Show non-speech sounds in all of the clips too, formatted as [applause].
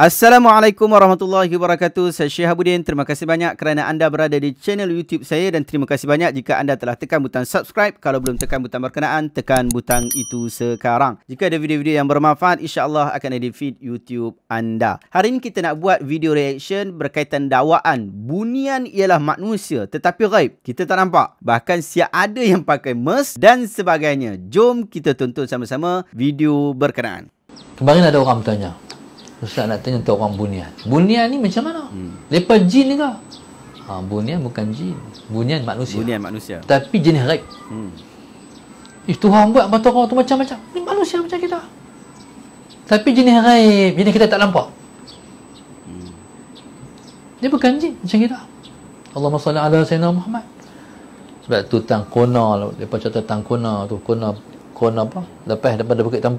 Assalamualaikum warahmatullahi wabarakatuh. Saya Syih Habudin. Terima kasih banyak kerana anda berada di channel YouTube saya dan terima kasih banyak jika anda telah tekan butang subscribe. Kalau belum tekan butang berkenaan, tekan butang itu sekarang. Jika ada video-video yang bermanfaat, insya-Allah akan ada di feed YouTube anda. Hari ini kita nak buat video reaction berkaitan dakwaan bunian ialah manusia tetapi ghaib. Kita tak nampak. Bahkan siap ada yang pakai mask dan sebagainya. Jom kita tonton sama-sama video berkenaan. Kemarin ada orang bertanya, Ustaz nak tanya untuk orang bunian Bunian ni macam mana? Hmm. Lepas jin ni ke? Ha, bunian bukan jin Bunian manusia Bunian manusia Tapi jenis raib hmm. Eh Tuhan buat batu kau tu macam-macam Ni manusia macam kita Tapi jenis raib Jenis kita tak nampak hmm. Dia bukan jin macam kita Allah SWT ala Sayyidina Muhammad Sebab tu tang kona Lepas lah. cerita tang kona tu Kona Kona apa Lepas daripada bukit tang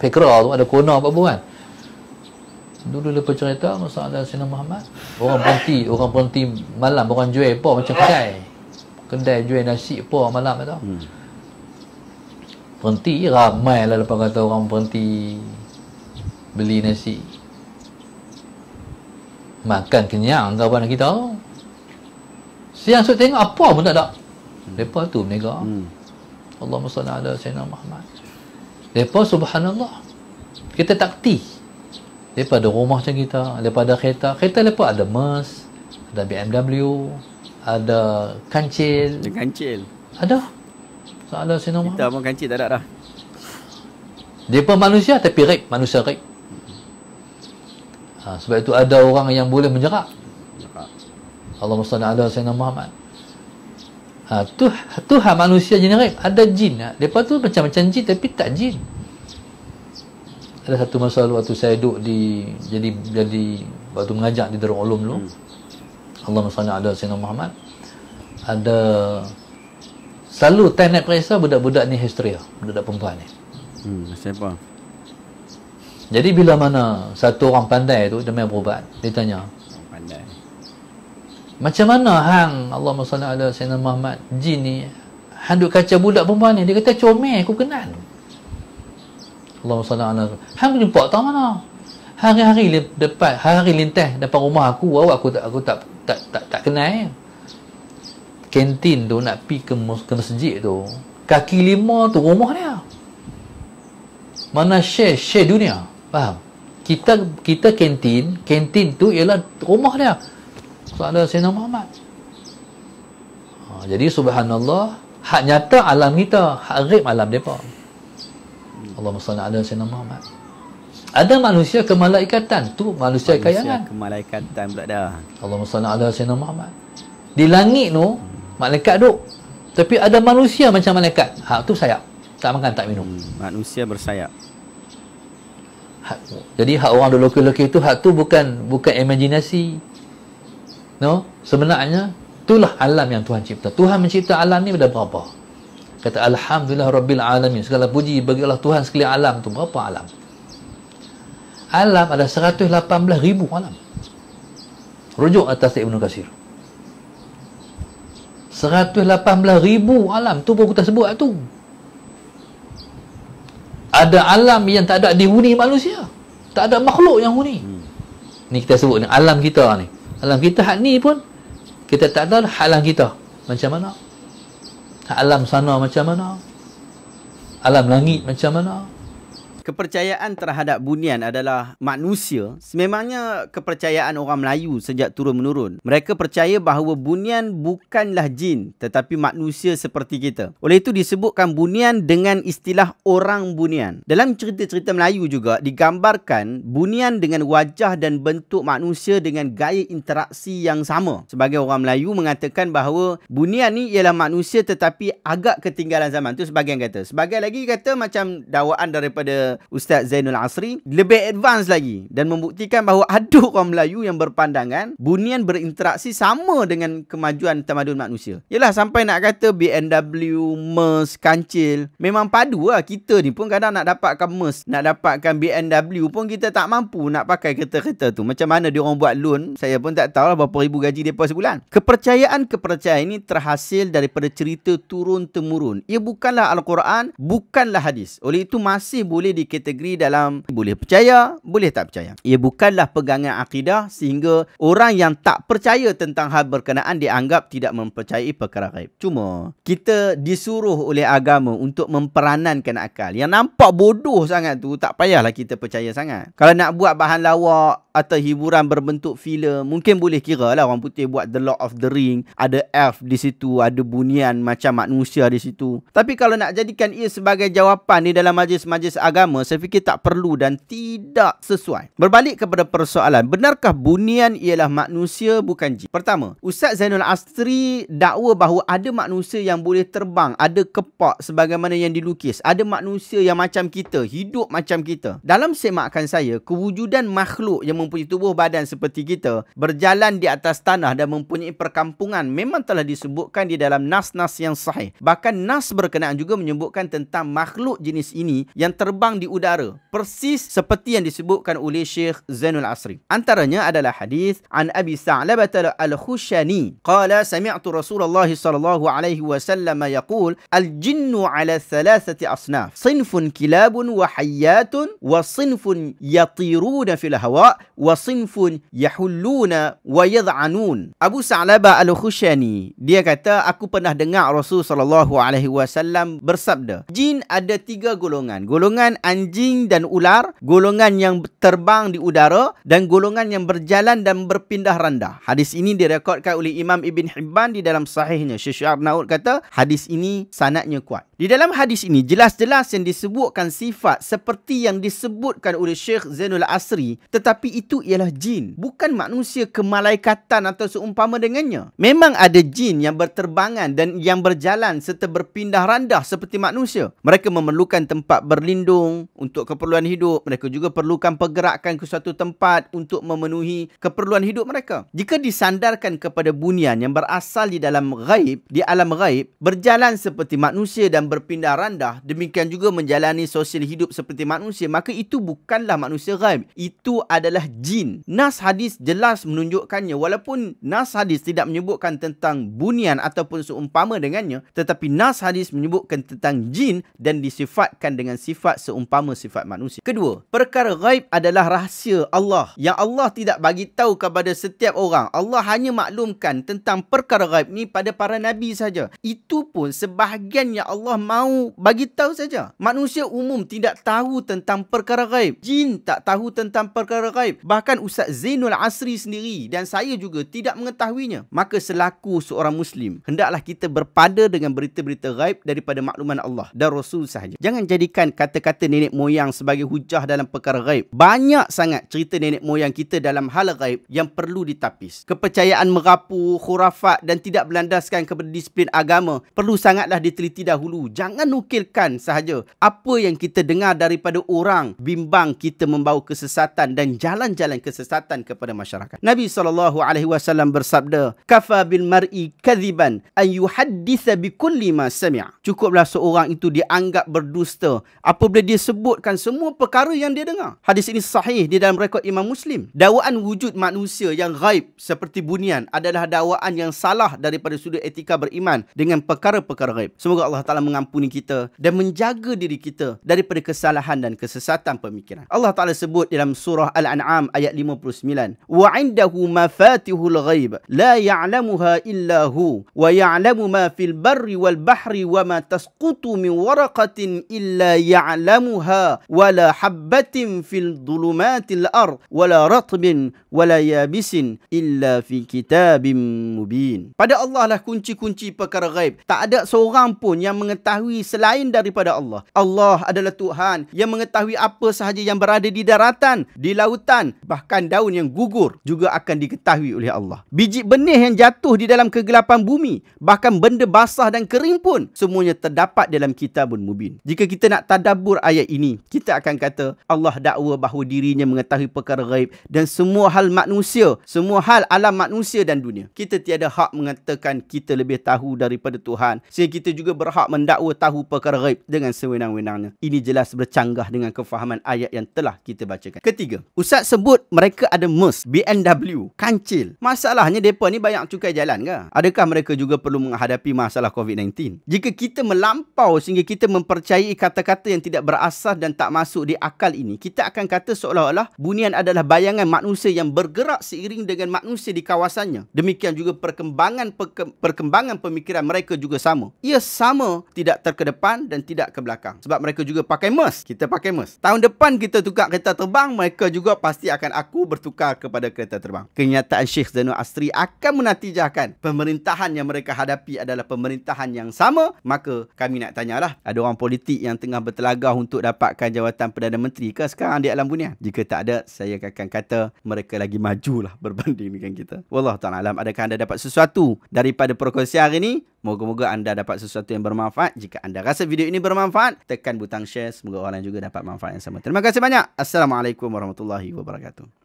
Pekra tu ada kona apa-apa kan dulu lepas cerita masa ada Sina Muhammad orang berhenti orang berhenti malam orang jual apa macam kedai kedai jual nasi apa malam tu hmm. berhenti ramai lah lepas kata orang berhenti beli nasi makan kenyang ke apa kita siang suruh tengok apa pun tak ada lepas hmm. tu menegak hmm. Allahumma salli ala Muhammad lepas subhanallah kita takti daripada rumah macam kita daripada kereta kereta lepas ada mas, ada BMW ada kancil ada kancil ada salah so, nama. kita pun kancil tak ada dah mereka manusia tapi rik manusia rik ha, sebab itu ada orang yang boleh menjerak Allah SWT ada Sayyidina Muhammad ha, tu, tu ha, manusia jenis rik ada jin ha. mereka tu macam-macam jin tapi tak jin ada satu masa waktu saya duduk di jadi jadi waktu mengajar di Darul Ulum dulu. Hmm. Allah Subhanahu ada Sayyidina Muhammad. Ada selalu time naik periksa budak-budak ni hysteria, budak-budak perempuan ni. Hmm, siapa? Jadi bila mana satu orang pandai tu dia main berubat, dia tanya. pandai. Macam mana hang Allah Subhanahu ada Sayyidina Muhammad jin ni handuk kaca budak perempuan ni? Dia kata comel aku kenal. Hmm. Allahumma salli ala Hang jumpa tak mana? Hari-hari depan, hari-hari lintas depan rumah aku, awak aku tak aku tak tak tak, tak kenal. Eh? Kantin tu nak pi ke, ke masjid tu. Kaki lima tu rumah dia. Mana share share dunia? Faham? Kita kita kantin, kantin tu ialah rumah dia. ada Sayyidina Muhammad. Ha, jadi subhanallah, hak nyata alam kita, hak rib alam depa. Allah salli ala sayyidina Muhammad. Ada manusia kemalaikatan tu manusia, manusia kayangan. Kemalaikatan pula dah. Allah salli ala sayyidina Muhammad. Di langit tu hmm. malaikat duk. Tapi ada manusia macam malaikat. Ha tu sayap. Tak makan tak minum. Hmm, manusia bersayap. Ha, jadi hak orang dulu lelaki itu hak tu bukan bukan imaginasi. No, sebenarnya itulah alam yang Tuhan cipta. Tuhan mencipta alam ni pada berapa? kata alhamdulillah rabbil alamin segala puji bagi Allah Tuhan sekalian alam tu berapa alam alam ada 118 ribu alam rujuk atas Ibn Kasir 118 ribu alam tu pun kita sebut tu ada alam yang tak ada dihuni manusia tak ada makhluk yang huni hmm. ni kita sebut ni alam kita ni alam kita hak ni pun kita tak tahu lah halang kita macam mana alam sana macam mana alam langit macam mana kepercayaan terhadap bunian adalah manusia sememangnya kepercayaan orang Melayu sejak turun menurun mereka percaya bahawa bunian bukanlah jin tetapi manusia seperti kita oleh itu disebutkan bunian dengan istilah orang bunian dalam cerita-cerita Melayu juga digambarkan bunian dengan wajah dan bentuk manusia dengan gaya interaksi yang sama sebagai orang Melayu mengatakan bahawa bunian ni ialah manusia tetapi agak ketinggalan zaman tu sebagian kata sebagian lagi kata macam dawaan daripada Ustaz Zainul Asri lebih advance lagi dan membuktikan bahawa ada orang Melayu yang berpandangan bunian berinteraksi sama dengan kemajuan tamadun manusia. Yalah sampai nak kata BMW, Merz, Kancil memang padu lah. Kita ni pun kadang nak dapatkan Merz, nak dapatkan BMW pun kita tak mampu nak pakai kereta-kereta tu. Macam mana dia orang buat loan saya pun tak tahu lah berapa ribu gaji mereka sebulan. Kepercayaan-kepercayaan ini terhasil daripada cerita turun-temurun. Ia bukanlah Al-Quran, bukanlah hadis. Oleh itu masih boleh Kategori dalam boleh percaya, boleh tak percaya. Ia bukanlah pegangan akidah sehingga orang yang tak percaya tentang hal berkenaan dianggap tidak mempercayai perkara gaib. Cuma kita disuruh oleh agama untuk memperanankan akal. Yang nampak bodoh sangat tu tak payahlah kita percaya sangat. Kalau nak buat bahan lawak atau hiburan berbentuk filem, mungkin boleh kira lah orang putih buat The Lord of the Ring, ada elf di situ, ada bunian macam manusia di situ. Tapi kalau nak jadikan ia sebagai jawapan di dalam majlis-majlis agama, pertama saya fikir tak perlu dan tidak sesuai. Berbalik kepada persoalan, benarkah bunian ialah manusia bukan jin? Pertama, Ustaz Zainul Astri dakwa bahawa ada manusia yang boleh terbang, ada kepak sebagaimana yang dilukis, ada manusia yang macam kita, hidup macam kita. Dalam semakan saya, kewujudan makhluk yang mempunyai tubuh badan seperti kita, berjalan di atas tanah dan mempunyai perkampungan memang telah disebutkan di dalam nas-nas yang sahih. Bahkan nas berkenaan juga menyebutkan tentang makhluk jenis ini yang terbang di udara persis seperti yang disebutkan oleh Syekh Zainul Asri antaranya adalah hadis an Abi Sa'labah al-Khushani qala sami'tu Rasulullah sallallahu alaihi wasallam yaqul al-jinnu ala thalathati asnaf sinfun kilabun wa hayyatun wa sinfun yatiruna fil hawa wa sinfun yahulluna wa yad'anun Abu Sa'labah al-Khushani dia kata aku pernah dengar Rasul sallallahu alaihi wasallam bersabda jin ada tiga golongan golongan anjing dan ular, golongan yang terbang di udara dan golongan yang berjalan dan berpindah randa. Hadis ini direkodkan oleh Imam Ibn Hibban di dalam sahihnya. Syekh Syu'ab Naud kata, hadis ini sanatnya kuat. Di dalam hadis ini jelas-jelas yang disebutkan sifat seperti yang disebutkan oleh Syekh Zainul Asri tetapi itu ialah jin bukan manusia kemalaikatan atau seumpama dengannya. Memang ada jin yang berterbangan dan yang berjalan serta berpindah randah seperti manusia. Mereka memerlukan tempat berlindung untuk keperluan hidup. Mereka juga perlukan pergerakan ke suatu tempat untuk memenuhi keperluan hidup mereka. Jika disandarkan kepada bunian yang berasal di dalam ghaib, di alam ghaib, berjalan seperti manusia dan berpindah randah demikian juga menjalani sosial hidup seperti manusia maka itu bukanlah manusia ghaib itu adalah jin nas hadis jelas menunjukkannya walaupun nas hadis tidak menyebutkan tentang bunian ataupun seumpama dengannya tetapi nas hadis menyebutkan tentang jin dan disifatkan dengan sifat seumpama sifat manusia kedua perkara ghaib adalah rahsia Allah yang Allah tidak bagi tahu kepada setiap orang Allah hanya maklumkan tentang perkara ghaib ni pada para nabi saja itu pun sebahagian yang Allah mau bagi tahu saja. Manusia umum tidak tahu tentang perkara gaib. Jin tak tahu tentang perkara gaib. Bahkan Ustaz Zainul Asri sendiri dan saya juga tidak mengetahuinya. Maka selaku seorang Muslim, hendaklah kita berpada dengan berita-berita gaib daripada makluman Allah dan Rasul sahaja. Jangan jadikan kata-kata nenek moyang sebagai hujah dalam perkara gaib. Banyak sangat cerita nenek moyang kita dalam hal gaib yang perlu ditapis. Kepercayaan merapu, khurafat dan tidak berlandaskan kepada disiplin agama perlu sangatlah diteliti dahulu Jangan nukilkan sahaja apa yang kita dengar daripada orang bimbang kita membawa kesesatan dan jalan-jalan kesesatan kepada masyarakat. Nabi sallallahu alaihi wasallam bersabda, "Kafa bil mar'i kadziban an yuhaddisa bi kulli ma sami'." Cukuplah seorang itu dianggap berdusta apabila dia sebutkan semua perkara yang dia dengar. Hadis ini sahih di dalam rekod Imam Muslim. Dawaan wujud manusia yang ghaib seperti bunian adalah dawaan yang salah daripada sudut etika beriman dengan perkara-perkara ghaib. Semoga Allah Taala mengampuni kita dan menjaga diri kita daripada kesalahan dan kesesatan pemikiran. Allah Taala sebut dalam surah Al-An'am ayat 59, "Wa 'indahu mafatihul ghaib la ya'lamuha illa hu wa ya'lamu ma fil barri wal bahri wa ma tasqutu min waraqatin illa ya'lamuha wa la habatin fil dhulumatil ard wa la ratbin wa yabisin illa fi kitabim mubin." Pada Allah lah kunci-kunci perkara ghaib. Tak ada seorang pun yang mengetahui mengetahui selain daripada Allah. Allah adalah Tuhan yang mengetahui apa sahaja yang berada di daratan, di lautan, bahkan daun yang gugur juga akan diketahui oleh Allah. Biji benih yang jatuh di dalam kegelapan bumi, bahkan benda basah dan kering pun semuanya terdapat dalam kitabun mubin. Jika kita nak tadabur ayat ini, kita akan kata Allah dakwa bahawa dirinya mengetahui perkara gaib dan semua hal manusia, semua hal alam manusia dan dunia. Kita tiada hak mengatakan kita lebih tahu daripada Tuhan. Sehingga kita juga berhak mendapatkan pendakwa tahu perkara ghaib dengan sewenang-wenangnya. Ini jelas bercanggah dengan kefahaman ayat yang telah kita bacakan. Ketiga, Ustaz sebut mereka ada mus, BMW, kancil. Masalahnya mereka ni banyak cukai jalan ke? Adakah mereka juga perlu menghadapi masalah COVID-19? Jika kita melampau sehingga kita mempercayai kata-kata yang tidak berasas dan tak masuk di akal ini, kita akan kata seolah-olah bunian adalah bayangan manusia yang bergerak seiring dengan manusia di kawasannya. Demikian juga perkembangan perkembangan pemikiran mereka juga sama. Ia sama tidak terkedepan dan tidak ke belakang. Sebab mereka juga pakai mes. Kita pakai mes. Tahun depan kita tukar kereta terbang, mereka juga pasti akan aku bertukar kepada kereta terbang. Kenyataan Sheikh Zainul Asri akan menatijahkan pemerintahan yang mereka hadapi adalah pemerintahan yang sama. Maka kami nak tanyalah, ada orang politik yang tengah bertelagah untuk dapatkan jawatan Perdana Menteri ke sekarang di alam dunia? Jika tak ada, saya akan kata mereka lagi majulah [laughs] berbanding dengan kita. Wallah ta'ala alam, adakah anda dapat sesuatu daripada perkongsian hari ini? Moga-moga anda dapat sesuatu yang bermanfaat. Jika anda rasa video ini bermanfaat, tekan butang share. Semoga orang lain juga dapat manfaat yang sama. Terima kasih banyak. Assalamualaikum warahmatullahi wabarakatuh.